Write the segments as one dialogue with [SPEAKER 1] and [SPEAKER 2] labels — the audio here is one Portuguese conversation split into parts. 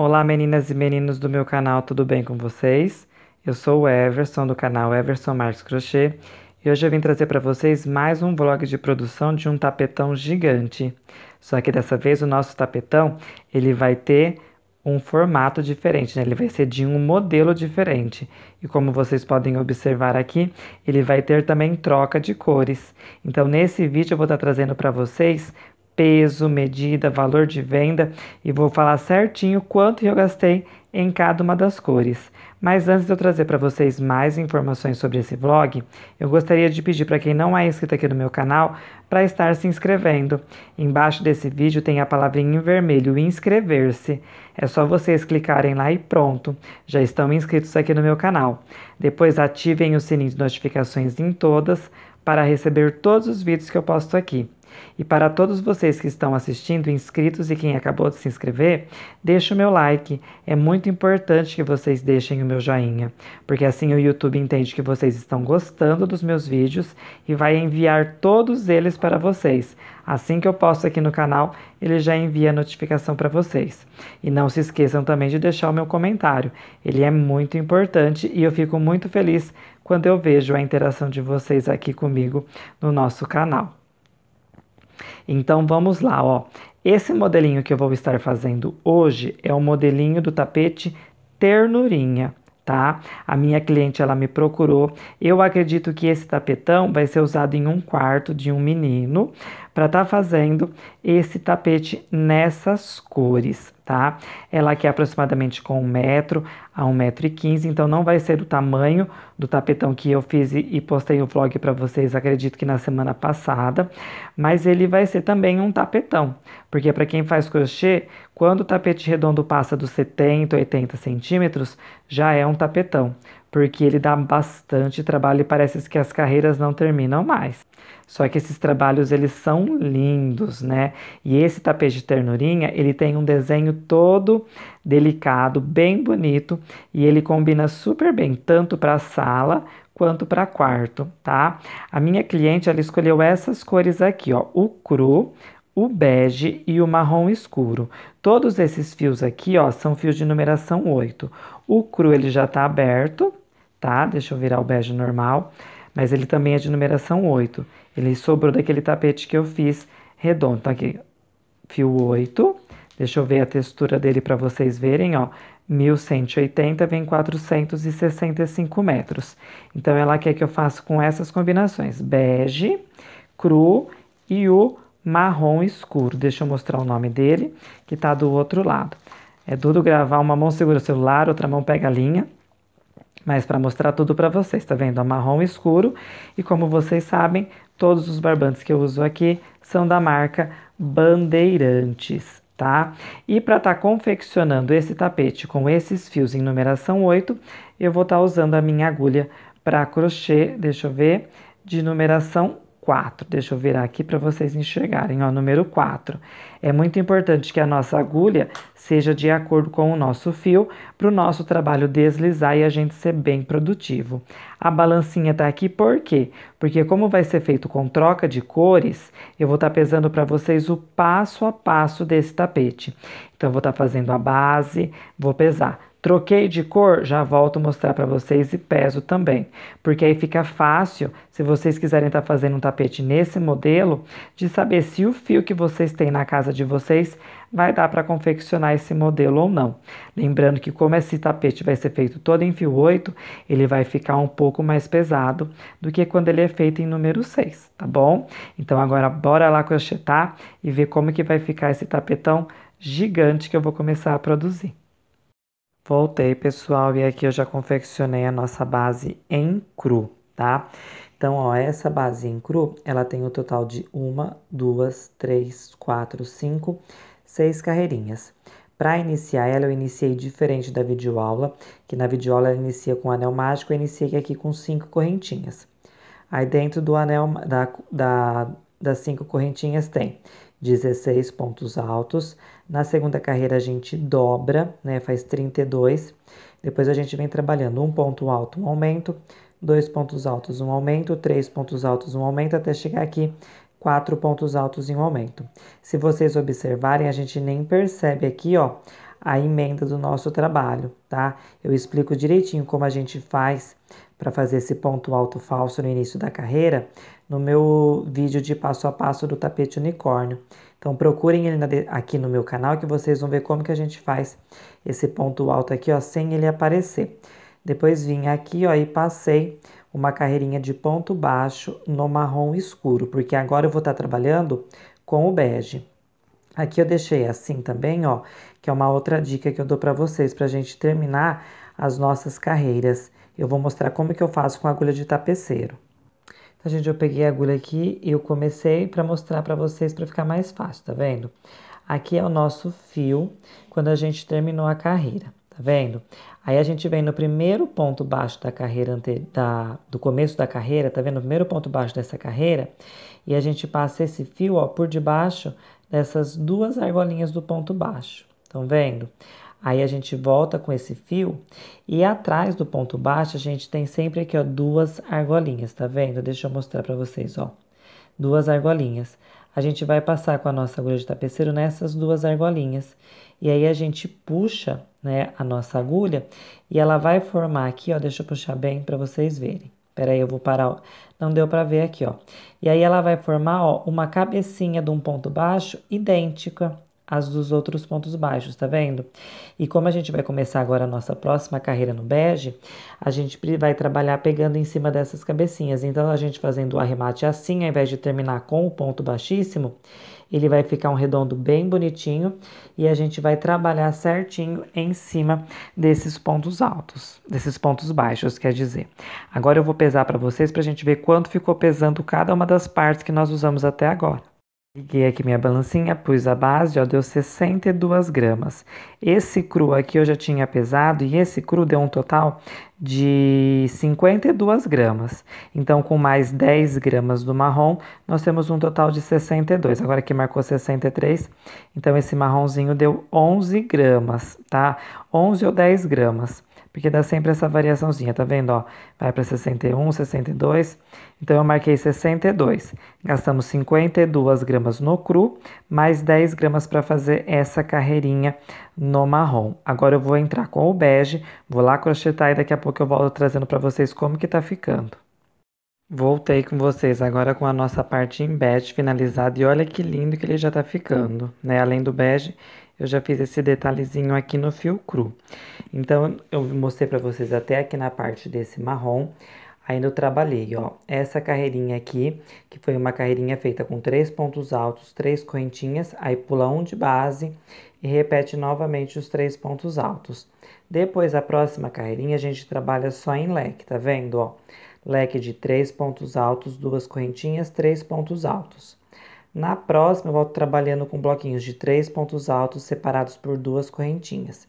[SPEAKER 1] Olá meninas e meninos do meu canal, tudo bem com vocês? Eu sou o Everson do canal Everson Marques Crochê e hoje eu vim trazer para vocês mais um vlog de produção de um tapetão gigante. Só que dessa vez o nosso tapetão, ele vai ter um formato diferente, né? ele vai ser de um modelo diferente. E como vocês podem observar aqui, ele vai ter também troca de cores. Então nesse vídeo eu vou estar tá trazendo para vocês peso, medida, valor de venda e vou falar certinho quanto eu gastei em cada uma das cores. Mas antes de eu trazer para vocês mais informações sobre esse vlog, eu gostaria de pedir para quem não é inscrito aqui no meu canal para estar se inscrevendo. Embaixo desse vídeo tem a palavrinha em vermelho inscrever-se. É só vocês clicarem lá e pronto, já estão inscritos aqui no meu canal. Depois ativem o sininho de notificações em todas para receber todos os vídeos que eu posto aqui. E para todos vocês que estão assistindo, inscritos e quem acabou de se inscrever, deixe o meu like. É muito importante que vocês deixem o meu joinha, porque assim o YouTube entende que vocês estão gostando dos meus vídeos e vai enviar todos eles para vocês. Assim que eu posto aqui no canal, ele já envia a notificação para vocês. E não se esqueçam também de deixar o meu comentário. Ele é muito importante e eu fico muito feliz quando eu vejo a interação de vocês aqui comigo no nosso canal. Então vamos lá, ó. Esse modelinho que eu vou estar fazendo hoje é o modelinho do tapete ternurinha, tá? A minha cliente ela me procurou. Eu acredito que esse tapetão vai ser usado em um quarto de um menino, para estar tá fazendo esse tapete nessas cores, tá? Ela aqui é aproximadamente com 1 metro a um metro e quinze, então não vai ser do tamanho do tapetão que eu fiz e, e postei o vlog para vocês, acredito que na semana passada, mas ele vai ser também um tapetão, porque para quem faz crochê, quando o tapete redondo passa dos 70, 80 centímetros, já é um tapetão porque ele dá bastante trabalho e parece que as carreiras não terminam mais. Só que esses trabalhos eles são lindos, né? E esse tapete de ternurinha, ele tem um desenho todo delicado, bem bonito, e ele combina super bem tanto para a sala quanto para quarto, tá? A minha cliente ela escolheu essas cores aqui, ó, o cru, o bege e o marrom escuro. Todos esses fios aqui, ó, são fios de numeração 8. O cru, ele já tá aberto, tá? Deixa eu virar o bege normal, mas ele também é de numeração 8. Ele sobrou daquele tapete que eu fiz redondo. Então, aqui, fio 8. Deixa eu ver a textura dele para vocês verem, ó. 1180 vem 465 metros. Então, ela quer que eu faça com essas combinações. Bege, cru e o marrom escuro. Deixa eu mostrar o nome dele, que está do outro lado. É duro gravar, uma mão segura o celular, outra mão pega a linha. Mas para mostrar tudo para vocês, tá vendo? É marrom escuro. E como vocês sabem, todos os barbantes que eu uso aqui são da marca Bandeirantes, tá? E para estar tá confeccionando esse tapete com esses fios em numeração 8, eu vou estar tá usando a minha agulha para crochê, deixa eu ver, de numeração 4. Deixa eu virar aqui para vocês enxergarem. Ó, número 4. É muito importante que a nossa agulha seja de acordo com o nosso fio, para o nosso trabalho deslizar e a gente ser bem produtivo. A balancinha está aqui por quê? Porque como vai ser feito com troca de cores, eu vou estar tá pesando para vocês o passo a passo desse tapete. Então, eu vou estar tá fazendo a base, vou pesar Troquei de cor, já volto mostrar para vocês e peso também, porque aí fica fácil, se vocês quiserem estar tá fazendo um tapete nesse modelo, de saber se o fio que vocês têm na casa de vocês vai dar para confeccionar esse modelo ou não. Lembrando que como esse tapete vai ser feito todo em fio 8, ele vai ficar um pouco mais pesado do que quando ele é feito em número 6, tá bom? Então agora bora lá crochetar e ver como que vai ficar esse tapetão gigante que eu vou começar a produzir. Voltei, pessoal, e aqui eu já confeccionei a nossa base em cru, tá? Então, ó, essa base em cru, ela tem o um total de uma, duas, três, quatro, cinco, seis carreirinhas. Para iniciar ela, eu iniciei diferente da videoaula, que na videoaula ela inicia com anel mágico, eu iniciei aqui com cinco correntinhas. Aí dentro do anel da, da, das cinco correntinhas tem 16 pontos altos. Na segunda carreira a gente dobra, né, faz 32. Depois a gente vem trabalhando um ponto alto, um aumento, dois pontos altos, um aumento, três pontos altos, um aumento até chegar aqui quatro pontos altos em um aumento. Se vocês observarem, a gente nem percebe aqui, ó, a emenda do nosso trabalho, tá? Eu explico direitinho como a gente faz para fazer esse ponto alto falso no início da carreira no meu vídeo de passo a passo do tapete unicórnio. Então procurem ele aqui no meu canal que vocês vão ver como que a gente faz esse ponto alto aqui, ó, sem ele aparecer. Depois vim aqui, ó, e passei uma carreirinha de ponto baixo no marrom escuro, porque agora eu vou estar tá trabalhando com o bege. Aqui eu deixei assim também, ó, que é uma outra dica que eu dou para vocês para a gente terminar as nossas carreiras. Eu vou mostrar como que eu faço com agulha de tapeceiro. Então, gente, eu peguei a agulha aqui e eu comecei para mostrar para vocês para ficar mais fácil, tá vendo? Aqui é o nosso fio quando a gente terminou a carreira, tá vendo? Aí a gente vem no primeiro ponto baixo da carreira, ante... da... do começo da carreira, tá vendo? O primeiro ponto baixo dessa carreira e a gente passa esse fio, ó, por debaixo dessas duas argolinhas do ponto baixo. Estão vendo? Aí a gente volta com esse fio e atrás do ponto baixo a gente tem sempre aqui, ó, duas argolinhas, tá vendo? Deixa eu mostrar para vocês, ó. Duas argolinhas. A gente vai passar com a nossa agulha de tapeceiro nessas duas argolinhas. E aí a gente puxa, né, a nossa agulha e ela vai formar aqui, ó, deixa eu puxar bem para vocês verem. Pera aí, eu vou parar, ó. não deu para ver aqui, ó. E aí ela vai formar, ó, uma cabecinha de um ponto baixo idêntica as dos outros pontos baixos, tá vendo? E como a gente vai começar agora a nossa próxima carreira no bege, a gente vai trabalhar pegando em cima dessas cabecinhas. Então, a gente fazendo o arremate assim, ao invés de terminar com o ponto baixíssimo, ele vai ficar um redondo bem bonitinho e a gente vai trabalhar certinho em cima desses pontos altos, desses pontos baixos, quer dizer. Agora eu vou pesar para vocês para a gente ver quanto ficou pesando cada uma das partes que nós usamos até agora. Liguei aqui minha balancinha, pus a base, ó, deu 62 gramas. Esse cru aqui eu já tinha pesado e esse cru deu um total de 52 gramas. Então, com mais 10 gramas do marrom, nós temos um total de 62. Agora que marcou 63, então esse marronzinho deu 11 gramas, tá? 11 ou 10 gramas, porque dá sempre essa variaçãozinha, tá vendo, ó? Vai para 61, 62 então, eu marquei 62. Gastamos 52 gramas no cru, mais 10 gramas para fazer essa carreirinha no marrom. Agora, eu vou entrar com o bege, vou lá crochetar e daqui a pouco eu volto trazendo para vocês como que tá ficando. Voltei com vocês agora com a nossa parte em bege finalizada e olha que lindo que ele já tá ficando, né? Além do bege, eu já fiz esse detalhezinho aqui no fio cru. Então, eu mostrei para vocês até aqui na parte desse marrom ainda eu trabalhei, ó, essa carreirinha aqui, que foi uma carreirinha feita com três pontos altos, três correntinhas, aí pula um de base e repete novamente os três pontos altos. Depois, a próxima carreirinha, a gente trabalha só em leque, tá vendo, ó? Leque de três pontos altos, duas correntinhas, três pontos altos. Na próxima, eu volto trabalhando com bloquinhos de três pontos altos separados por duas correntinhas.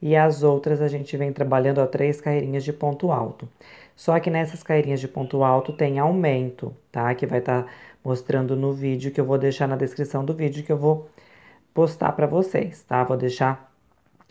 [SPEAKER 1] E as outras a gente vem trabalhando a três carreirinhas de ponto alto. Só que nessas carreirinhas de ponto alto tem aumento, tá? Que vai estar tá mostrando no vídeo que eu vou deixar na descrição do vídeo que eu vou postar para vocês, tá? Vou deixar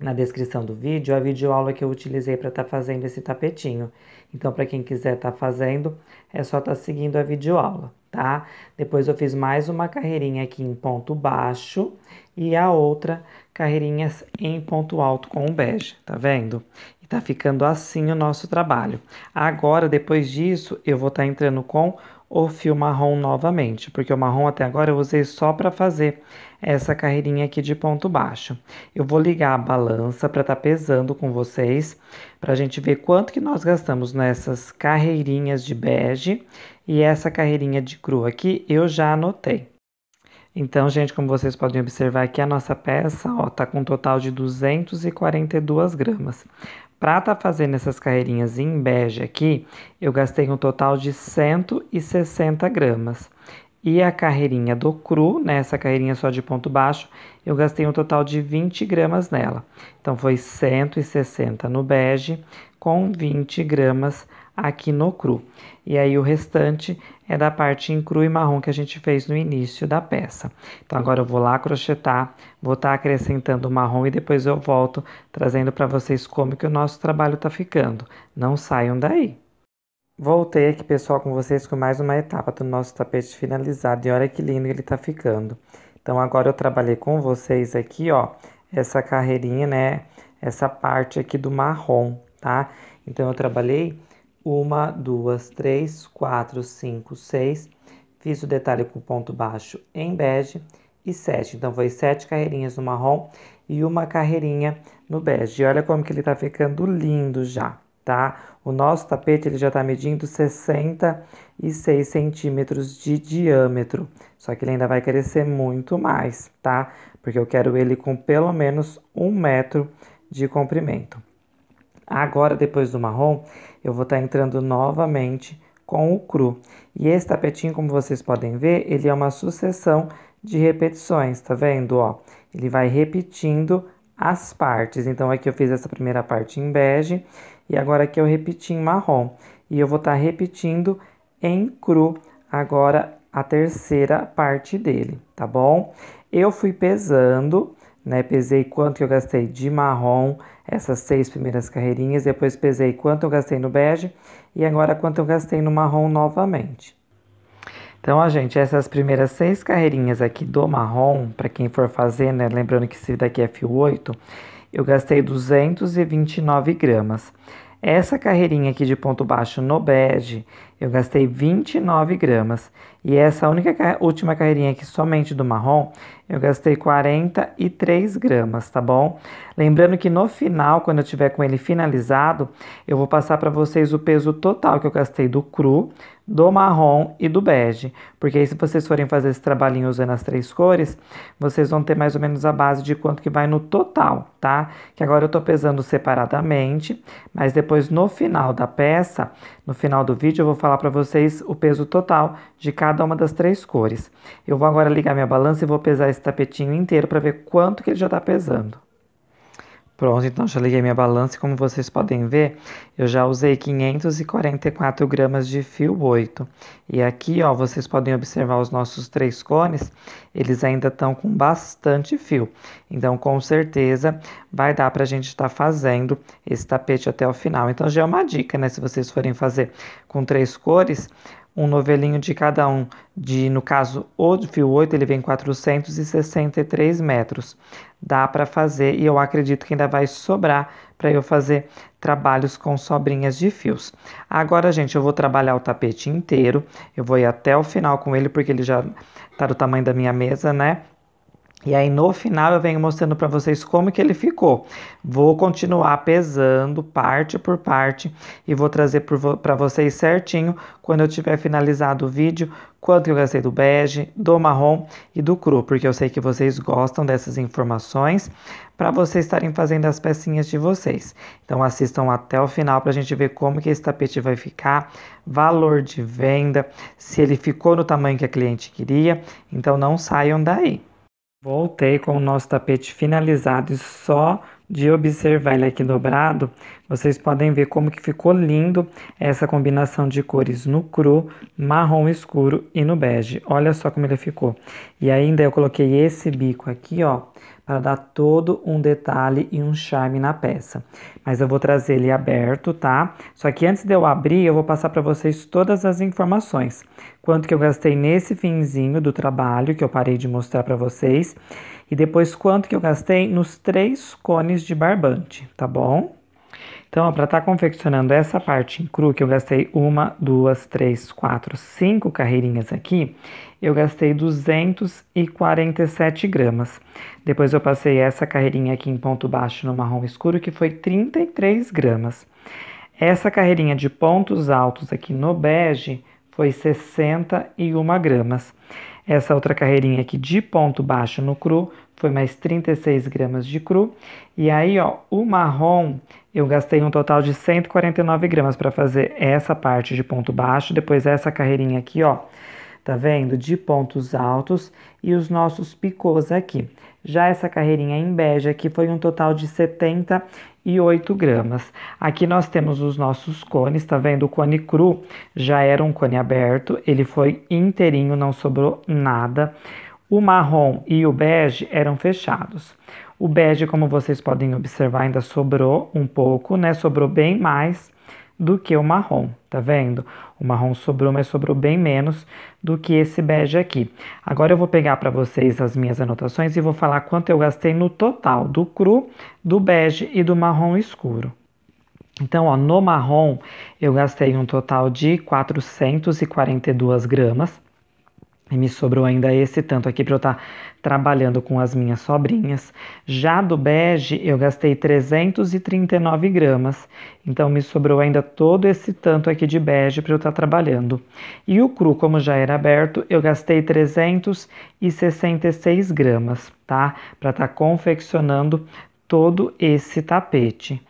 [SPEAKER 1] na descrição do vídeo a videoaula que eu utilizei para estar tá fazendo esse tapetinho. Então, para quem quiser estar tá fazendo, é só estar tá seguindo a videoaula, tá? Depois eu fiz mais uma carreirinha aqui em ponto baixo e a outra carreirinhas em ponto alto com o bege, tá vendo? E tá ficando assim o nosso trabalho. Agora, depois disso, eu vou estar tá entrando com o fio marrom novamente, porque o marrom até agora eu usei só para fazer essa carreirinha aqui de ponto baixo. Eu vou ligar a balança para estar tá pesando com vocês, para a gente ver quanto que nós gastamos nessas carreirinhas de bege e essa carreirinha de cru aqui eu já anotei. Então, gente, como vocês podem observar aqui, a nossa peça, ó, tá com um total de 242 gramas. Para tá fazendo essas carreirinhas em bege aqui, eu gastei um total de 160 gramas. E a carreirinha do cru, né, carreirinha só de ponto baixo, eu gastei um total de 20 gramas nela. Então, foi 160 no bege, com 20 gramas aqui no cru. E aí, o restante é da parte em cru e marrom que a gente fez no início da peça. Então, agora eu vou lá crochetar, vou estar tá acrescentando o marrom e depois eu volto trazendo para vocês como que o nosso trabalho está ficando. Não saiam daí! Voltei aqui, pessoal, com vocês com mais uma etapa do nosso tapete finalizado. E olha que lindo ele tá ficando. Então, agora eu trabalhei com vocês aqui, ó, essa carreirinha, né, essa parte aqui do marrom, tá? Então, eu trabalhei uma, duas, três, quatro, cinco, seis. Fiz o detalhe com ponto baixo em bege e sete. Então, foi sete carreirinhas no marrom e uma carreirinha no bege. E olha como que ele tá ficando lindo já tá? O nosso tapete ele já está medindo 66 centímetros de diâmetro, só que ele ainda vai crescer muito mais, tá? Porque eu quero ele com pelo menos um metro de comprimento. Agora, depois do marrom, eu vou estar tá entrando novamente com o cru. E esse tapetinho, como vocês podem ver, ele é uma sucessão de repetições, tá vendo? Ó, ele vai repetindo as partes. Então, aqui eu fiz essa primeira parte em bege e agora aqui eu repeti em marrom. E eu vou estar tá repetindo em cru agora a terceira parte dele, tá bom? Eu fui pesando, né? Pesei quanto que eu gastei de marrom, essas seis primeiras carreirinhas. Depois pesei quanto eu gastei no bege e agora quanto eu gastei no marrom novamente. Então, ó, gente, essas primeiras seis carreirinhas aqui do marrom, para quem for fazer, né? Lembrando que esse daqui é fio 8, eu gastei 229 gramas. Essa carreirinha aqui de ponto baixo no bege, eu gastei 29 gramas. E essa única última carreirinha aqui somente do marrom, eu gastei 43 gramas, tá bom? Lembrando que no final, quando eu tiver com ele finalizado, eu vou passar para vocês o peso total que eu gastei do cru, do marrom e do bege. Porque aí se vocês forem fazer esse trabalhinho usando as três cores, vocês vão ter mais ou menos a base de quanto que vai no total, tá? Que agora eu tô pesando separadamente, mas depois no final da peça, no final do vídeo, eu vou falar para vocês o peso total de cada uma das três cores. Eu vou agora ligar minha balança e vou pesar esse esse tapetinho inteiro para ver quanto que ele já está pesando. Pronto, então já liguei minha balança e como vocês podem ver, eu já usei 544 gramas de fio 8. E aqui, ó, vocês podem observar os nossos três cones, eles ainda estão com bastante fio. Então, com certeza, vai dar para a gente estar tá fazendo esse tapete até o final. Então, já é uma dica, né? Se vocês forem fazer com três cores, um novelinho de cada um, de no caso o fio 8 ele vem 463 metros. Dá para fazer e eu acredito que ainda vai sobrar para eu fazer trabalhos com sobrinhas de fios. Agora, gente, eu vou trabalhar o tapete inteiro, eu vou ir até o final com ele porque ele já tá do tamanho da minha mesa, né? E aí no final eu venho mostrando para vocês como que ele ficou. Vou continuar pesando parte por parte e vou trazer para vocês certinho quando eu tiver finalizado o vídeo, quanto eu gastei do bege, do marrom e do cru, porque eu sei que vocês gostam dessas informações para vocês estarem fazendo as pecinhas de vocês. Então assistam até o final para a gente ver como que esse tapete vai ficar, valor de venda, se ele ficou no tamanho que a cliente queria. Então não saiam daí. Voltei com o nosso tapete finalizado e só de observar ele aqui dobrado, vocês podem ver como que ficou lindo essa combinação de cores no cru, marrom escuro e no bege. Olha só como ele ficou. E ainda eu coloquei esse bico aqui, ó, para dar todo um detalhe e um charme na peça. Mas eu vou trazer ele aberto, tá? Só que antes de eu abrir, eu vou passar para vocês todas as informações. Quanto que eu gastei nesse finzinho do trabalho, que eu parei de mostrar para vocês. E depois quanto que eu gastei nos três cones de barbante, tá bom? Então, para estar tá confeccionando essa parte em cru, que eu gastei uma, duas, três, quatro, cinco carreirinhas aqui, eu gastei 247 gramas. Depois eu passei essa carreirinha aqui em ponto baixo no marrom escuro, que foi 33 gramas. Essa carreirinha de pontos altos aqui no bege foi 61 gramas. Essa outra carreirinha aqui de ponto baixo no cru foi mais 36 gramas de cru. E aí, ó, o marrom eu gastei um total de 149 gramas para fazer essa parte de ponto baixo, depois essa carreirinha aqui, ó, tá vendo? De pontos altos e os nossos picôs aqui. Já essa carreirinha em bege aqui foi um total de 70 e 8 gramas. Aqui nós temos os nossos cones, tá vendo? O cone cru já era um cone aberto, ele foi inteirinho, não sobrou nada. O marrom e o bege eram fechados. O bege, como vocês podem observar, ainda sobrou um pouco, né? Sobrou bem mais do que o marrom, tá vendo? O marrom sobrou, mas sobrou bem menos do que esse bege aqui. Agora eu vou pegar para vocês as minhas anotações e vou falar quanto eu gastei no total do cru, do bege e do marrom escuro. Então, ó, no marrom eu gastei um total de 442 gramas. E me sobrou ainda esse tanto aqui para eu estar tá trabalhando com as minhas sobrinhas. Já do bege, eu gastei 339 gramas. Então, me sobrou ainda todo esse tanto aqui de bege para eu estar tá trabalhando. E o cru, como já era aberto, eu gastei 366 gramas, tá? Para estar tá confeccionando todo esse tapete.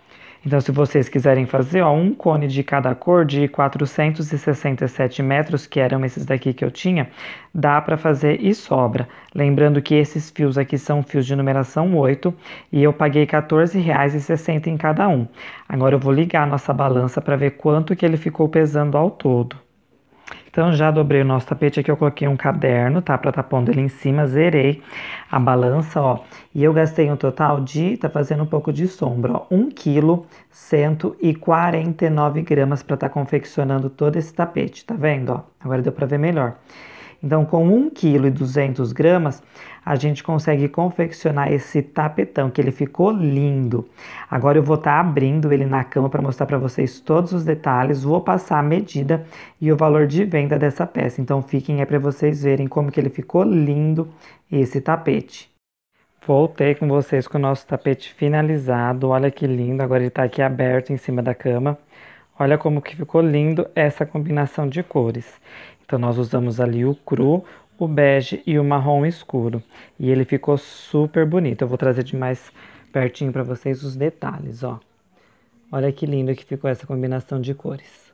[SPEAKER 1] Então, se vocês quiserem fazer ó, um cone de cada cor de 467 metros, que eram esses daqui que eu tinha, dá para fazer e sobra. Lembrando que esses fios aqui são fios de numeração 8 e eu paguei R$14,60 em cada um. Agora eu vou ligar a nossa balança para ver quanto que ele ficou pesando ao todo. Então já dobrei o nosso tapete aqui, eu coloquei um caderno, tá? Pra tá pondo ele em cima, zerei a balança, ó. E eu gastei um total de, tá fazendo um pouco de sombra, ó. 1,149 kg gramas pra tá confeccionando todo esse tapete, tá vendo, ó? Agora deu pra ver melhor. Então com 1 kg e gramas, a gente consegue confeccionar esse tapetão, que ele ficou lindo. Agora eu vou estar tá abrindo ele na cama para mostrar para vocês todos os detalhes, vou passar a medida e o valor de venda dessa peça. Então fiquem aí para vocês verem como que ele ficou lindo esse tapete. Voltei com vocês com o nosso tapete finalizado, olha que lindo, agora ele está aqui aberto em cima da cama. Olha como que ficou lindo essa combinação de cores. Então, nós usamos ali o cru, o bege e o marrom escuro. E ele ficou super bonito. Eu vou trazer de mais pertinho para vocês os detalhes, ó. Olha que lindo que ficou essa combinação de cores.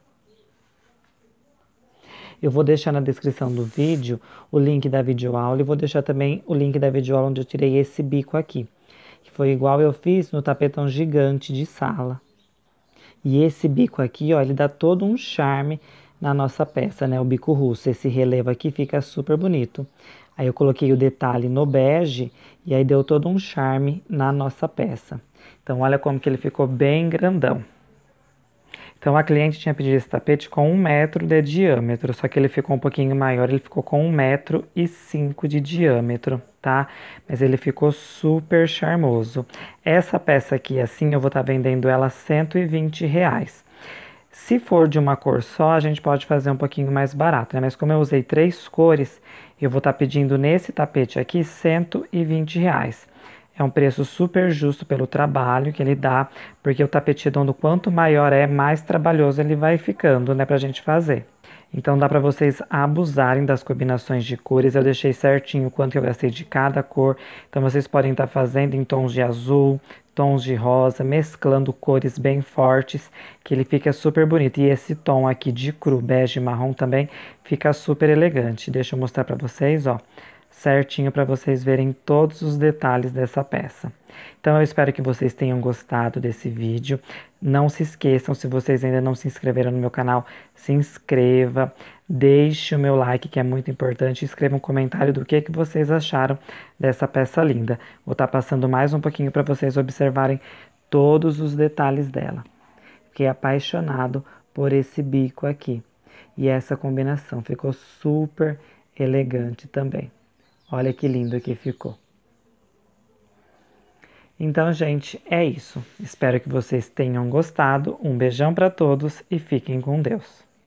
[SPEAKER 1] Eu vou deixar na descrição do vídeo o link da videoaula e vou deixar também o link da videoaula onde eu tirei esse bico aqui. Que foi igual eu fiz no tapetão gigante de sala. E esse bico aqui, ó, ele dá todo um charme na nossa peça, né? O bico russo, esse relevo aqui fica super bonito. Aí eu coloquei o detalhe no bege e aí deu todo um charme na nossa peça. Então olha como que ele ficou bem grandão. Então a cliente tinha pedido esse tapete com um metro de diâmetro, só que ele ficou um pouquinho maior, ele ficou com um metro e cinco de diâmetro, tá? Mas ele ficou super charmoso. Essa peça aqui, assim, eu vou estar tá vendendo ela 120 reais. Se for de uma cor só, a gente pode fazer um pouquinho mais barato, né? Mas como eu usei três cores, eu vou estar tá pedindo nesse tapete aqui 120 reais. É um preço super justo pelo trabalho que ele dá, porque o tapete redondo, quanto maior é, mais trabalhoso ele vai ficando, né, pra gente fazer. Então dá para vocês abusarem das combinações de cores. Eu deixei certinho quanto eu gastei de cada cor. Então vocês podem estar tá fazendo em tons de azul, tons de rosa, mesclando cores bem fortes, que ele fica super bonito. E esse tom aqui de cru, bege marrom também, fica super elegante. Deixa eu mostrar para vocês, ó certinho para vocês verem todos os detalhes dessa peça. Então eu espero que vocês tenham gostado desse vídeo. Não se esqueçam, se vocês ainda não se inscreveram no meu canal, se inscreva, deixe o meu like que é muito importante, escreva um comentário do que, que vocês acharam dessa peça linda. Vou estar tá passando mais um pouquinho para vocês observarem todos os detalhes dela. Fiquei apaixonado por esse bico aqui. E essa combinação ficou super elegante também. Olha que lindo que ficou. Então, gente, é isso. Espero que vocês tenham gostado. Um beijão para todos e fiquem com Deus.